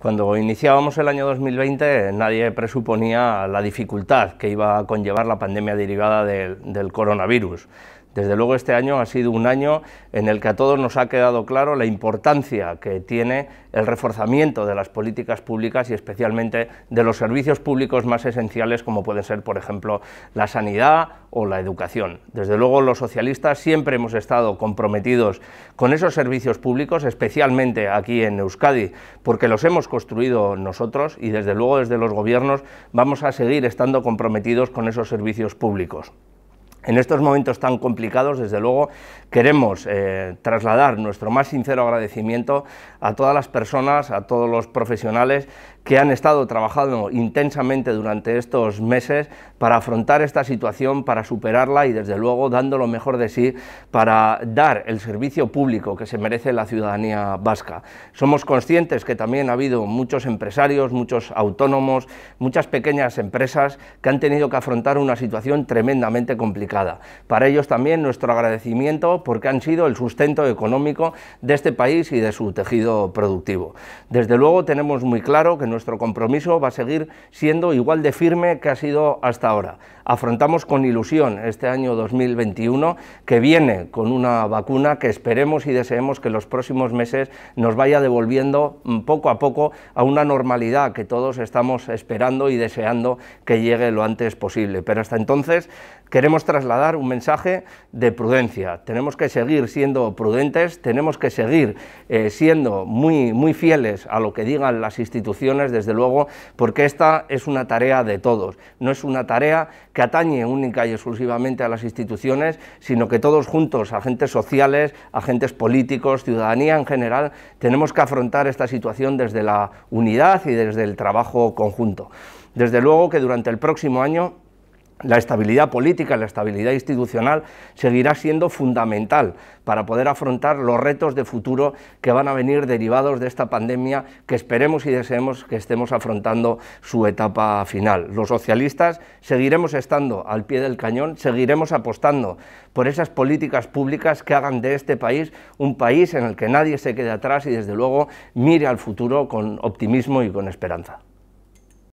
Cuando iniciábamos el año 2020 nadie presuponía la dificultad que iba a conllevar la pandemia derivada del, coronavirus. Desde luego este año ha sido un año en el que a todos nos ha quedado claro la importancia que tiene el reforzamiento de las políticas públicas y especialmente de los servicios públicos más esenciales como pueden ser, por ejemplo, la sanidad o la educación. Desde luego los socialistas siempre hemos estado comprometidos con esos servicios públicos, especialmente aquí en Euskadi, porque los hemos construido nosotros y desde luego desde los gobiernos vamos a seguir estando comprometidos con esos servicios públicos. En estos momentos tan complicados, desde luego, queremos eh, trasladar nuestro más sincero agradecimiento a todas las personas, a todos los profesionales que han estado trabajando intensamente durante estos meses para afrontar esta situación, para superarla y desde luego dando lo mejor de sí para dar el servicio público que se merece la ciudadanía vasca. Somos conscientes que también ha habido muchos empresarios, muchos autónomos, muchas pequeñas empresas que han tenido que afrontar una situación tremendamente complicada. Para ellos también nuestro agradecimiento porque han sido el sustento económico de este país y de su tejido productivo. Desde luego tenemos muy claro que nuestro compromiso va a seguir siendo igual de firme que ha sido hasta ahora. Afrontamos con ilusión este año 2021 que viene con una vacuna que esperemos y deseemos que los próximos meses nos vaya devolviendo mm, poco a poco a una normalidad que todos estamos esperando y deseando que llegue lo antes posible. Pero hasta entonces queremos trasladar un mensaje de prudencia. Tenemos que seguir siendo prudentes, tenemos que seguir eh, siendo muy, muy fieles a lo que digan las instituciones desde luego, porque esta es una tarea de todos. No es una tarea que atañe única y exclusivamente a las instituciones, sino que todos juntos, agentes sociales, agentes políticos, ciudadanía en general, tenemos que afrontar esta situación desde la unidad y desde el trabajo conjunto. Desde luego que durante el próximo año la estabilidad política, la estabilidad institucional seguirá siendo fundamental para poder afrontar los retos de futuro que van a venir derivados de esta pandemia que esperemos y deseemos que estemos afrontando su etapa final. Los socialistas seguiremos estando al pie del cañón, seguiremos apostando por esas políticas públicas que hagan de este país un país en el que nadie se quede atrás y desde luego mire al futuro con optimismo y con esperanza.